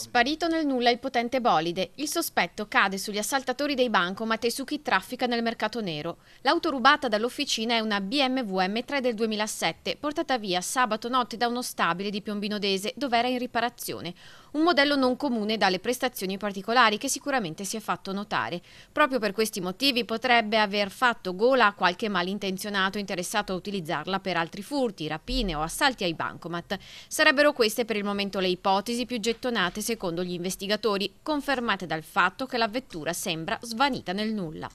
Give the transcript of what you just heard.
Sparito nel nulla il potente bolide, il sospetto cade sugli assaltatori dei bancomat e su chi traffica nel mercato nero. L'auto rubata dall'officina è una BMW M3 del 2007, portata via sabato notte da uno stabile di Piombino Dese, dove era in riparazione. Un modello non comune dalle prestazioni particolari che sicuramente si è fatto notare. Proprio per questi motivi potrebbe aver fatto gola a qualche malintenzionato interessato a utilizzarla per altri furti, rapine o assalti ai bancomat. Sarebbero queste per il momento le ipotesi più gettonate secondo gli investigatori, confermate dal fatto che la vettura sembra svanita nel nulla.